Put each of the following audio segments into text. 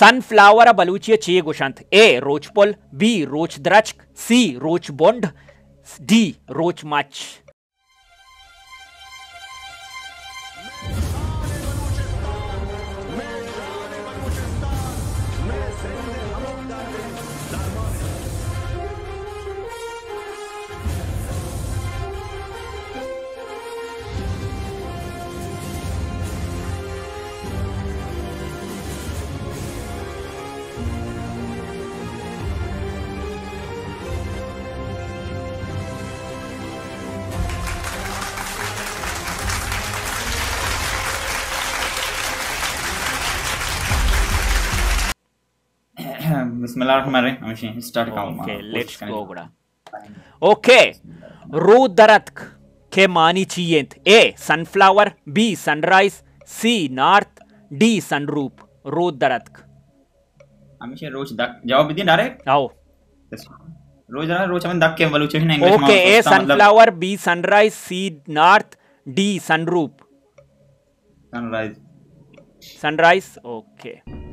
Sunflower बलूचिया चे गुशंत ए रोचपोल बी रोच द्रचक सी रोच बोंड डी रोच मच Bismillahirrahmanirrahim. I'm के मानी चाहिए A sunflower B sunrise C north D सनरूप रू दरत रोज दक जवाब दिए डायरेक्ट आओ रोज ना रोज हम दक के वालू चाहिए English okay A sunflower B sunrise C north D सनरूप सनराइज सनराइज ओके okay.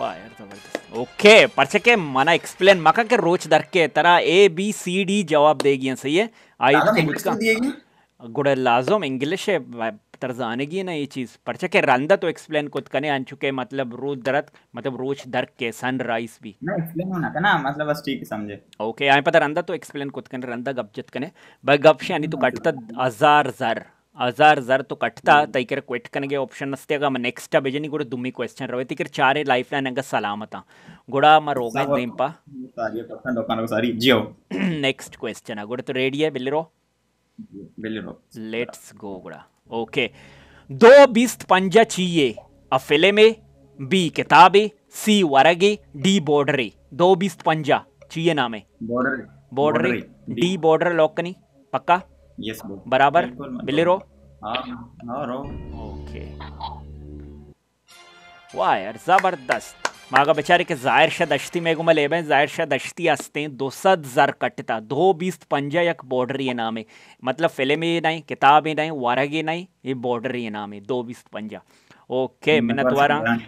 વાય અર તો બાઈસ ઓકે પરચે કે મના એક્સપ્લેન મકા કે રોચ ધર કે તરા એ બી સી ડી જવાબ દેગીન સહીય આ કિસ ક દીગી ગોડે લાઝમ ઇંગલિશ પર જાનગી ને ય ચીઝ પરચે કે રંદા તો એક્સપ્લેન કોત કને આન ચુકે મતલબ રોદરત મતલબ રોચ ધર કે સનરાઈસ ભી મના તના મતલબ સ ઠીક સમજે ઓકે આ પતરંદા તો એક્સપ્લેન કોત કને રંદા ગબજત કને બ ગપશ અનિત ગટત હજાર જર हजार जर तो कटता तैकर क्वेटकनगे ऑप्शन नस्ते मैं नेक्स्ट बेजनी गुड़े दुमी क्वेश्चन रवे तैकर चारे लाइफ लाइन अंग सलामता गुड़ा मा रोगा देंपा सारी नेक्स्ट क्वेश्चन गुड़े तो रेडी है बिल्लिरो बिल्लिरो लेट्स गो गुड़ा ओके दो बीस पंजा चाहिए अ फिल्म बी किताबे सी वरगे डी बॉर्डरे दो बीस पंजा चाहिए नामे border border D border lock कनी पक्का यस बराबर बिल्ली हाँ, हाँ, रो ओके वाह यार जबरदस्त मागा बेचारे के जाहिर शाह दश्ती मेगो में लेबे जाहिर शाह दश्ती हस्ते दो सद जर कटता दो बीस पंजा यक बॉर्डर ये नाम है मतलब फिल्म ये नहीं किताब ये नहीं वारग ये नहीं ये बॉर्डर ये नाम है दो बीस पंजा ओके मिन्नत वारा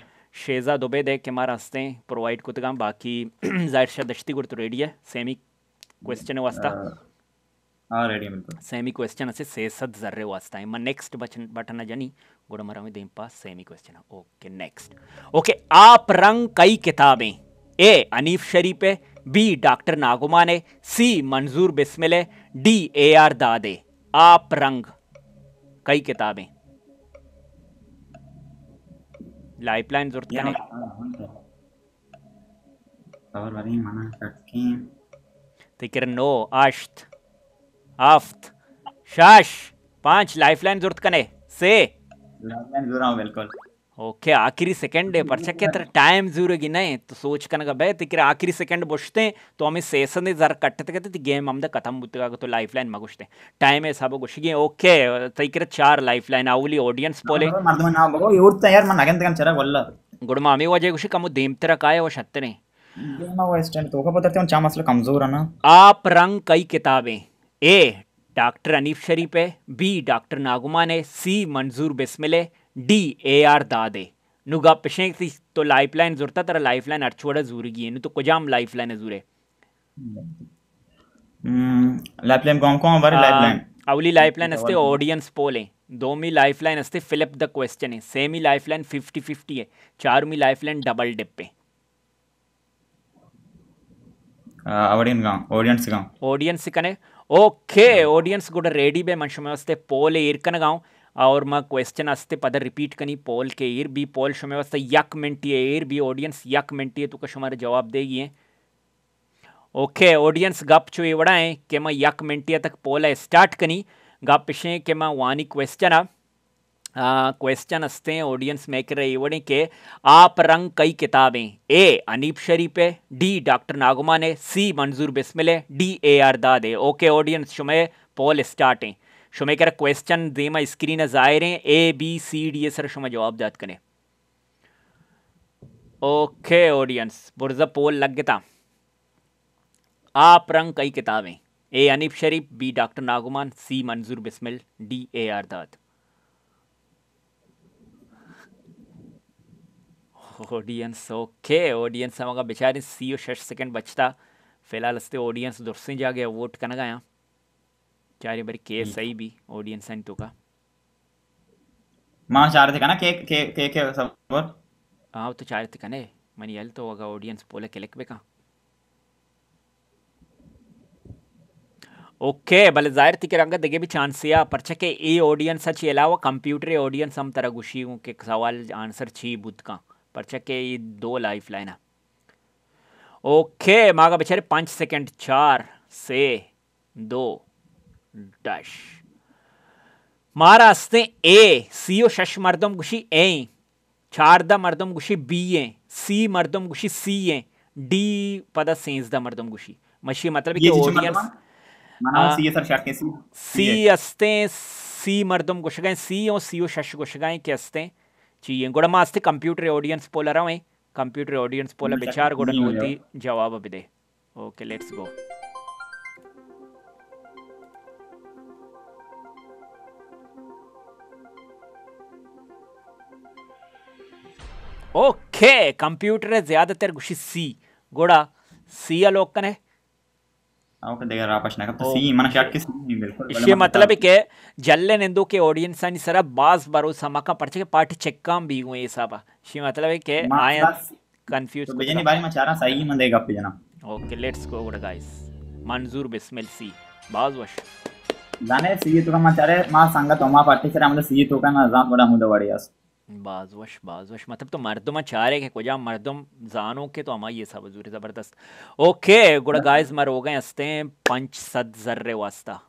शेजा दुबे देख के मारा हस्ते प्रोवाइड कुतगा बाकी जाहिर शाह दश्ती गुड़ तो रेडी है सेमी क्वेश्चन वास्ता हाँ। ಆಲ್ರೆಡಿ ಮಲ್ಪುನ ಸೇಮಿ ಕ್ವೆಶ್ಚನ್ ಅಸೆ ಸೇಸದ್ ಜರ್ರೆ ವಾಸ್ತಾಯ್ ಮ ನೆಕ್ಸ್ಟ್ ಬಟನ್ ಬಟನ ಜನಿ गोड़मरा में दें पास सेमी क्वेश्चन है ओके नेक्स्ट ओके आप रंग कई किताबें ए अनीफ शरीफ है बी डॉक्टर नागुमान ने सी मंजूर बिस्मिल है डी ए आर दादे आप रंग कई किताबें लाइफलाइन जरूरत करने तो किरण नो आश्त आफत शाश पांच लाइफलाइन जरूरत कने से लाइफलाइन जोरा बिल्कुल ओके आखिरी सेकंड है पर चक्के तर टाइम जरूरी नहीं तो सोच कन का बे तिकरे तो आखिरी सेकंड बोचते तो हमें सेशन ने जरा कट्टे तक तो गेम तो हम खत्म बुतगा तो लाइफलाइन मगुशते टाइम है सब गुशगे ओके तिकरे तो चार लाइफलाइन आवली ऑडियंस पोले मर्दम ना बगो इवुर्त यार मन अगेन तक चरा वल्ला गुडमा आम्ही वजे गुशी कमो देमतरा काय आप रंग कई किताबें ए डॉक्टर अनीफ शरीफ है बी डॉक्टर नागुमा ने सी मंजूर बिस्मिल है डी ए आर दादे नुगा पिशे तो लाइफ लाइन जुड़ता तेरा लाइफ लाइन अरछोड़ा जूरगी है तो कुजाम लाइफ लाइन जूरे लाइफ लाइन कौन कौन हमारे लाइफ अवली लाइफ लाइन अस्ते ऑडियंस पोल है दो मी लाइफ लाइन अस्ते फिलिप द क्वेश्चन है सेम ही लाइफ लाइन फिफ्टी फिफ्टी है चार मी लाइफ लाइन डबल डिप पे ऑडियंस का ऑडियंस कने ओके ಓಕೆ ಓಡಿಯನ್ಸ್ಗೂಡ ರೆಡಿ ಬೇ वस्ते पोल ಪೋಲೆ गाँव और मैं क्वेश्चन आस्ते पदर रिपीट करनी पोल के ईर बी पोल शमे वास्ते यक है ईर बी ऑडियंस यक है तू कश हमारे जवाब देगी है ओके ऑडियंस गप चो एवड़ा है कि मैं यक मिनटिए तक पोल है स्टार्ट करनी गप पिछे कि मैं वानी क्वेश्चन आ क्वेश्चन हंसते हैं ऑडियंस मेकर इवड़े के आप रंग कई किताबें ए शरीफ है डी डॉक्टर नागुमान है सी मंजूर है डी ए आर है ओके ऑडियंस शुमे पोल स्टार्ट हैं शुमे कर क्वेश्चन देमा स्क्रीन जाहिर हैं A B C D A sir शुमे जवाब दाद करें ओके ऑडियंस बुरजा पोल लग गया आप रंग कई किताबें ए अनीब शरीफ बी डॉक्टर नागुमान सी मंजूर बिस्मिल डी ए आर दाद ऑडियंस ओके ऑडियंस ऑडियन्स ನಮಗೆ सी ಸಿಯೋ ಶಶ್ सेकेंड बचता फिलहाल ಅಷ್ಟೇ ऑडियंस जा गया वोट कन यहाँ चारे बारी के सही भी ऑडियंस हैं तो का मां चार थे कना के के के के सब हां तो चार थे कने मनी यल तो होगा ऑडियंस बोले के लिख का ओके भले जाहिर थी कि रंग देखे भी चांस या पर छके ए ऑडियंस अच्छी अलावा कंप्यूटर ऑडियंस हम तरह गुशी हूँ के सवाल आंसर छी बुद का परचके ये दो लाइफ लाइन ओके मागा बेचारे पाँच सेकंड चार से दो डश महारास्ते ए सी ओ शश मरदम गुशी ए चार द मरदम गुशी बी ए सी मरदम गुशी सी ए डी पद सेंस द मरदम गुशी मशी मतलब कि ऑडियंस हाँ। सी अस्ते सी मरदम गुशगाएं सी ओ सी ओ शश गुशगाएं गए के अस्ते चाहिए गोड़ा मास्ते कंप्यूटर ऑडियंस पोल रवे कंप्यूटर ऑडियंस पोल बेचार गोड़ा ओदी जवाब बिदे okay let's go okay computer है ज़्यादातर गुशी सी गोड़ा सी अलोकन है मतलब के जल्ले नेंदो के ऑडियंस नि सरा बास बारो समाका पर्चे के पार्ट चेक काम भी हुए ये साबा इश्य मतलब के आय कंफ्यूज तो बेजनी बारे में सही मन देगा पे जना okay let's go good guys मंजूर बिस्मिल सी बाज वश जाने सी तो का माचारे मा संगत ओमा पार्टी सरा मतलब सी तो का ना जाम बड़ा मुदा बढ़िया बाजवश बाजवश मतलब तो मर्दमा चारे के कुजा हाँ, मर्दम जानो के तो हमारी ये सब हजूर ज़बरदस्त ओके गुड़ हाँ। गाइस मर हो गए हंसते हैं पंच सद जर्रे वास्ता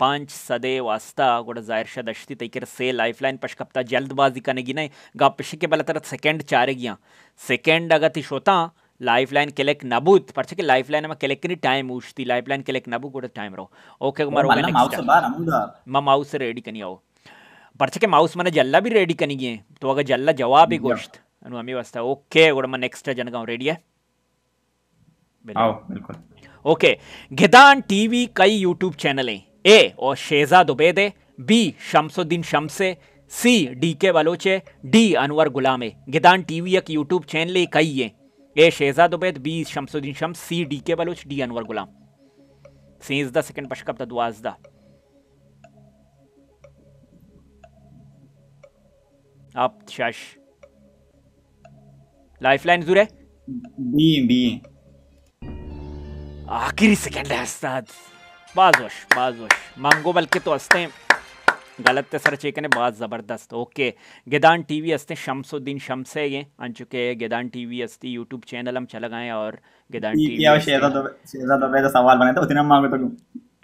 पांच सदे वास्ता गोड़ा जाहिर शाह अश्ती तैकर से लाइफ लाइन पशकप्ता जल्दबाजी कनेगी नहीं गा पिछे के बल तरह सेकेंड चारे गिया सेकेंड अगर तीश होता लाइफ लाइन कलेक्ट नबूत पर छके लाइफ लाइन में कलेक्ट नहीं टाइम उछती लाइफ लाइन कलेक्ट नबू गोड़ा टाइम रहो ओके मारो माउस से रेडी कनी आओ माउस ಬರ್ಚಕ್ಕೆ ಮೌಸ್ ಮನೆ ಜಲ್ಲ ಬಿ ರೆಡಿ ಕನಿಗೆ ತೋಗ ಜಲ್ಲ ಜವಾಬಿ ಗೋಷ್ಟ್ ಅನು ಅಮಿ ವಸ್ತ ಓಕೆ नेक्स्ट जन का रेडी है आओ बिल्कुल ओके गिदान टीवी कई यूट्यूब चैनल हैं ए और शेजाद उबेद बी शमसुद्दीन शमसे सी डी के बलोचे डी अनवर गुलाम है गिदान टीवी एक यूट्यूब चैनल है कई है A Shehzad Ubaid B Shamsuddin Shams C D K Baloch D Anwar Ghulam C is the second पशकब द दुआज द आप शश लाइफलाइन दूर है बी बी आखिरी सेकंड है उस्ताद बाजोश बाजोश मांगो बल्कि तो हंसते हैं गलत है सर चेकन है बहुत ज़बरदस्त ओके गिदान टीवी वी हंसते शमसुद्दीन शम्स है ये आ चुके हैं गिदान टी वी हंसती यूट्यूब चैनल हम चला गए और गिदान टी वी तो- तो तो सवाल बनाया था उतना मांगो तो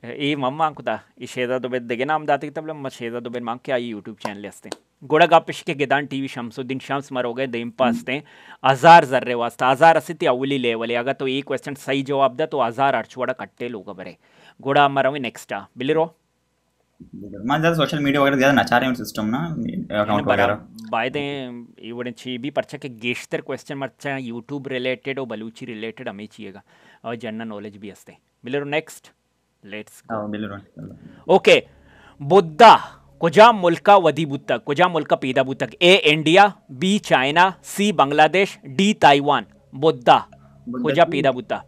ए मम्मा कुदा ई शेहजाद उबैद देगे नाम दाते तब शेहजाद उबैद मांग के आई यूट्यूब चैनल हस्ते गोड़ा गापिश के गिदान टीवी शमसुद्दीन शम्स मर हो गए दिम्पा हस्ते हजार जर्रे वास्ते हजार असित अवली लेवले अगर तो ये क्वेश्चन सही जवाब दा तो हजार अरचवाड़ा कट्टे लोग बरे गोड़ा मरवे नेक्स्ट आ बिलिरो मैं ज्यादा सोशल मीडिया वगैरह ज्यादा नचा हैं सिस्टम ना अकाउंट वगैरह और जनरल हाँ, लेट्स ओके बुद्धा कुजा मुल्का वधी बुत्तक कुजा मुल्का पीदा बुत्तक A India B China C Bangladesh D Taiwan Buddha कुजा पीदा बुद्धा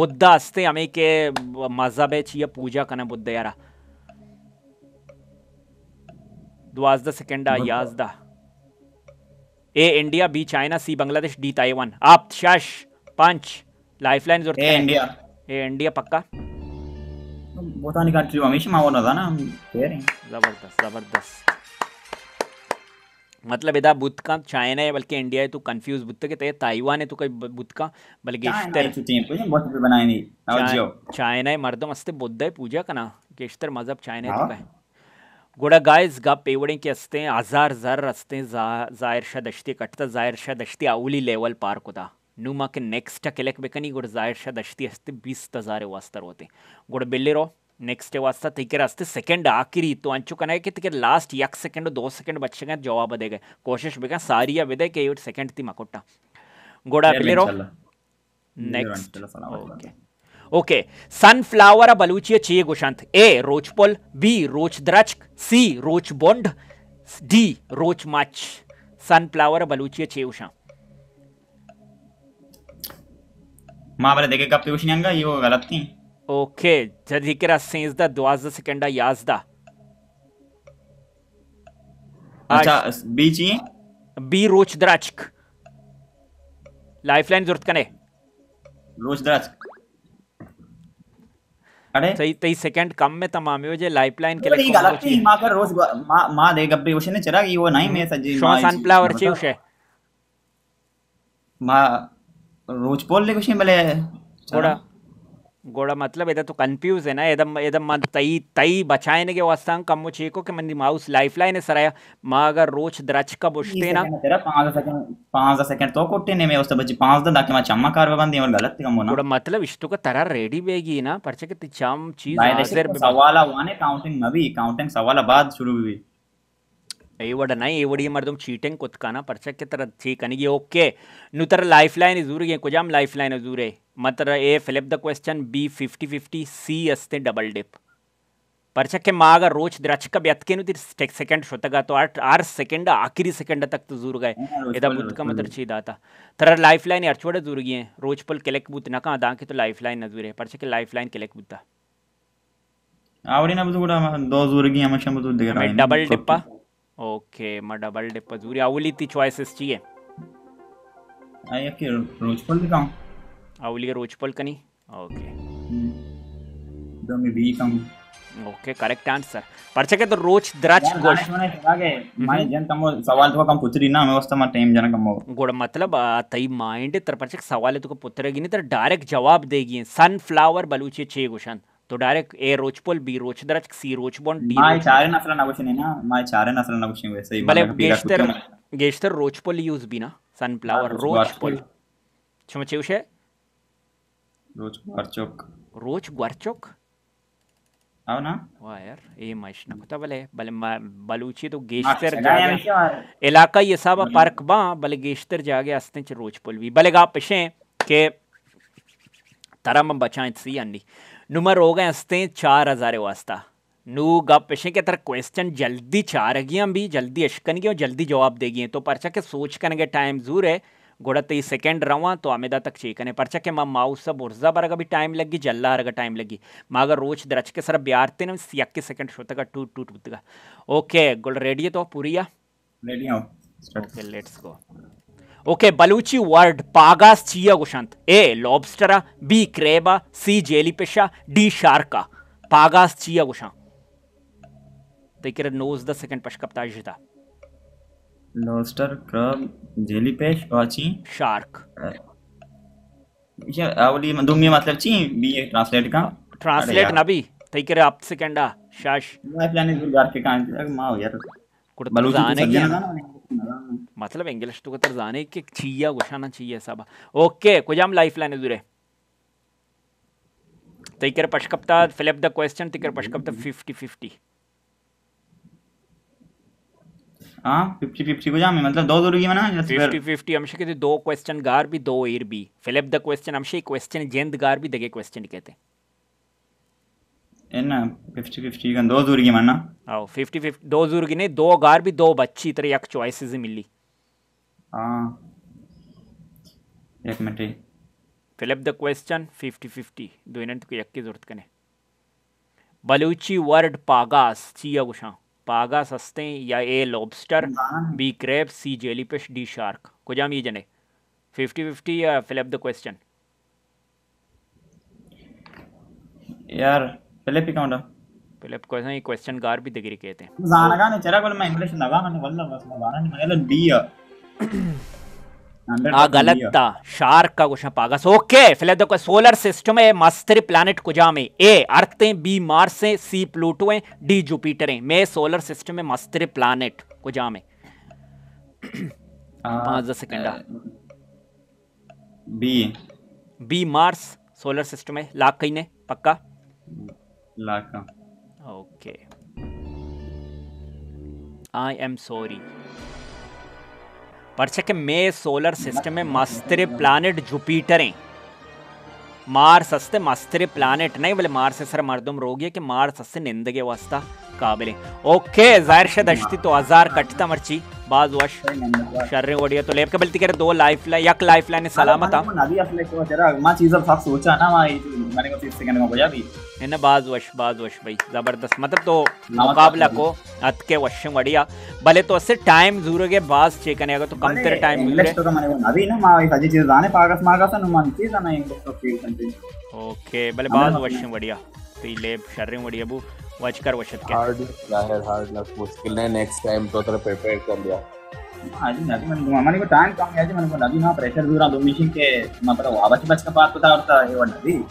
बुद्धा अस्ते हमें के मजहब है पूजा करना बुद्ध यारा द्वाजदा सेकेंडा याजदा A India B China C Bangladesh D Taiwan आप शश पंच लाइफलाइन जरूरत ए इंडिया ए इंडिया पक्का बोटानी कंट्री में हमेशा मावन होता ना हम कह रहे हैं ज़बरदस्त ज़बरदस्त मतलब इधर बुद्ध का चाइना है बल्कि इंडिया है तू कंफ्यूज बुद्ध के तय ताइवान है तू कोई बुद्ध का बल्कि इश्तर चाइना है मर्दम अस्ते बुद्ध है पूजा का ना कि इश्तर मजहब चाइना है हाँ। तो कहे गोड़ा गाइस गा पेवड़े के हस्ते हैं हजार हजार रस्ते जाहिर शाह दश्ती कटता जाहिर शाह दश्ती आउली लेवल पार कुदा ನ್ಯೂಮಾಕ್ಕೆ ಕೆಲೆಕ್ ಬೇಕನಿ ಇಗೊಡ ಜಾಯರ್ ಶಾದ್ ಅಷ್ಟಿ ಅಸ್ತಿ ಬೀಸ್ತ ಜಾರೆ ವಾಸ್ತಾರ ಹೋತಿ ಗೊಡ ಬೆಳ್ಳಿರೋ ನೆಕ್ಸ್ಟ್ वास्ता तिके रास्ते सेकंड आखिरी तो अंचू कना कि तिके लास्ट एक सेकंड दो सेकंड बच्चे का जवाब देगा कोशिश बेगा सारी या बेदे के यूट सेकंड थी मकोटा गोड़ा नेक्स्ट ओके सनफ्लावर बलूचिया चाहिए गुशांत ए रोचपोल बी रोच द्रच सी रोच बोंड डी रोच मच सनफ्लावर बलूचिया चाहिए उषा महाभारत देखेगा पीयूष ये वो गलत थी ओके जधिकरा सेंजदा द्वाजदा सेकंडा याजदा अच्छा बी चाहिए बी रोच द्राचक लाइफलाइन जरूरत कने रोच द्राचक अरे सही तई सेकंड कम में तमाम हो जे लाइफलाइन के लिए गलत थी मां कर रोज मां मां दे गब्बे उसे ने चला कि वो नहीं मैं सजी मां सनफ्लावर मतलब- चाहिए उसे मां ರೋಚ್ ಪೋಲ್ಲೆ ಖುಷಿ ಮೇಲೆ ಗೋಡ ಗೋಡ मतलब एदा तो कंफ्यूज तो है ना एदा एदा मन तई तई बचाने के वास्ते कम चेको के मन माउस लाइफलाइन है सराया मा अगर रोच द्रच का बुशते ना तेरा 5 सेकंड 5 सेकंड तो कोटे ने में उस तो बच्चे 5 दिन दाके मा चम्मा कार बंद और गलत कम होना थोड़ा मतलब इष्टो तो का तरह रेडी बेगी ना परचे के चम चीज सवाल आने काउंटिंग नवी काउंटिंग सवाल बाद शुरू हुई एवड़ी चीटें के ఇవ్వడనా ఇవ్వడి మర్దం ओके नु तर लाइफ लाइन जूर गए कुजाम लाइफ लाइन లైఫ్ లైన్ జూరే మతర ఏ flip the question fifty fifty fifty సి అస్తే డబల్ డిప్ के माग रोच द्रच का द्राचक व्यतकेनु ती सेकंड शोतगा तो आठ आर सेकंड आखिरी सेकंड तक तो जूर गए यदा बुत का मतर ची दाता तर लाइफ लाइन अर्चवड़ जूर गए रोच पल केलेक बुत ना का दाके तो लाइफ लाइन नजूर है के लाइफ लाइन केलेक बुता आवरी ना बुत गुड़ा दो जूर गए हमेशा शम बुत दिख रहा है डबल डिप्पा ओके ઓકે માં ડબલ ડે પજુરી આવલી તી ચોઇसेस चाहिए આ કે भी काम आउली का रोजपल कनी ओके दो में बी काम ओके करेक्ट आंसर परचे के तो रोज द्राच गोश माने जन तमो सवाल तो कम पुत्री ना मैं वस्ता मा टाइम जन कम गोड़ मतलब तई माइंड तर परचे सवाल तो को पुत्र गिनी तर डायरेक्ट जवाब देगी सनफ्लावर बलूची छे गोशन तो डायरेक्ट ए रोचपोल बी रोचद्रच सी रोचबोन डी माय चारे नसला ना कुछ नहीं ना माय चारे ना कुछ नहीं वैसे ही भले गेस्टर गेस्टर रोचपोल यूज भी ना सनफ्लावर रोचपोल क्षमचे उसे रोच ग्वारचोक रोच ग्वारचोक आओ ना वाह यार ए माइश ना पता भले भले बलूची तो गेस्टर जागे इलाका ये सब पार्क बा भले गेस्टर जागे अस्ते च रोचपोल भी भले गा पछे के तरम बचाएं सी नुमर रोग हंसते चार हज़ार वास्ता नू पिछे के तरह क्वेश्चन जल्दी चार गियाँ भी जल्दी अशकन गियाँ और जल्दी जवाब देगी तो परचा के सोच कन गए टाइम जरूर है गोड़ा तेईस सेकेंड रवा तो आमेदा तक चेक है परचा के माँ माऊ सब उर्जा बरगा भी टाइम लगी जल्ला अरगा टाइम लगी माँ अगर रोज दरच के सर ब्यारते ना सियाके सेकेंड शोता का टूट टूट टूट ओके गोल रेडी है तो पूरी या ready okay let's go okay बलूची वर्ड ಪಾಗಾಸ್ चिया ಗುಶಾಂತ್ A lobster B crab C jellyfish D shark ಪಾಗಾಸ್ ಚಿಯಾ ಗುಶಾ ತೆಕಿರ ನೋಸ್ ದ ಸೆಕೆಂಡ್ ಪಶ್ ಕಪ್ತಾ ಜಿತಾ लॉबस्टर क्रब जेलीफिश वाची शार्क ये आवली मधुमी मतलब ची बी ट्रांसलेट का ट्रांसलेट ना भी तई करे आप सेकंडा शाश uh, मैं प्लानिंग दूर गार के कान मां यार कुड़ बलूची तो तो जाने की मतलब ಎಂಗೆಲಷ್ಟು ಗೊತ್ತರ ಜಾನೇಕ್ಕೆ ಚೀಯ ಗುಶಾನ ಚೀಯ ಸಾಬ ಓಕೆ ಕುಜಾಮ್ ಲೈಫ್ तो इकर ತೈಕರ್ ಪಶ್ಕಪ್ತ ಫಿಲಪ್ क्वेश्चन तो इकर ಪಶ್ಕಪ್ತ फिफ्टी फिफ्टी हाँ फिफ्टी फिफ्टी को जाम मतलब दो दूर की मना फिफ्टी फिफ्टी हमसे कहते दो क्वेश्चन गार भी दो ईर भी फिलिप द क्वेश्चन हमसे क्वेश्चन जेंद गार भी दगे क्वेश्चन कहते हैं in fifty fifty you can दो दूरी की माना आओ फिफ्टी फिफ्टी दो दूरी की नहीं दो गार भी दो बच्ची तरह एक चॉइसेस मिली हाँ एक मिनट ही fill up the question fifty fifty दो इनंत को यक्की जरूरत कने बलूची वर्ड पागास चिया गुशा पागास हस्ते या A lobster B crab C jellyfish D shark कुजाम ये जने फिफ्टी फिफ्टी या फिलअप द क्वेश्चन यार ಪೆಲೆಪಿ ಕೌಂಡ ಪೆಲೆಪ್ ಕೋಸ ಈ ಕ್ವೆಶ್ಚನ್ ಗಾರ್ ಬಿ ದಗಿರಿ ಕೇತೆ ಜಾನಗಾನೆ ಚರಗೊಲ್ ಮೈ ಇಂಗ್ಲಿಷ್ ನಗ ಮನ ವಲ್ಲ ಬಸ್ ಬಾರನ್ ಮನೆಲ ಬಿ आ गलत था शार्क का क्वेश्चन पागस ओके फिलहाल देखो सोलर सिस्टम है मस्त्री प्लानिट कुजा में ए अर्थ है बी मार्स है सी प्लूटो है डी जुपिटर है मैं सोलर सिस्टम है मस्त्री प्लानिट कुजा में पांच दस second B B Mars solar system है लाख कहीं ने पक्का hmm. लाका ओके आई एम सॉरी पर्चे के मे सोलर सिस्टम में मस्तरे प्लानिट जुपिटर हैं मार्स अस्ते मस्तरे प्लानिट नहीं बोले मार्स सर मरदम रोगी है कि मार्स अस्ते निंदगे वास्ता काबिल ओके जाहिर शायद अश्ती तो हजार कटता मर्ची बाज वश शर रे तो लेप के ಶರ್ರೆ ಹೊಡಿಯೋದು ಲೇಪ್ಕೆ ಬಲ್ತಿಕೆರೆ ದೋ ಲೈಫ್ ಲೈ ಯಕ್ ಲೈಫ್ ಲೈನ್ ಸಲಾಮತ ನದಿ ಅಫ್ಲೆಕ್ ವಚರ ಮಾ ಚೀಸ್ ಅಪ್ सब सोचा ना मां मैंने को 30 सेकंड में हो जा भी है ना बाज वश बाज वश भाई जबरदस्त मतलब तो मुकाबला को अत के वश बढ़िया भले तो से टाइम जरूर के बाज चेक करने का तो कम तेरे टाइम मिल रहे तो मैंने अभी ना मैं सजे चीज जाने पागस मागस ना मां चीज ना इंग्लिश तो फील्ड ओके भले बाज वश बढ़िया तो ये लेप शर रे बढ़िया बू कर वो के हार्ड लाहर हार्ड लक मुश्किल है नेक्स्ट टाइम तो तेरा प्रिपेयर कर लिया हां आज मैं मामा ने को टाइम कम है जी मैंने को लगी ना प्रेशर दूरा मशीन के मतलब आवाज बच का बात पता होता ये वाला भी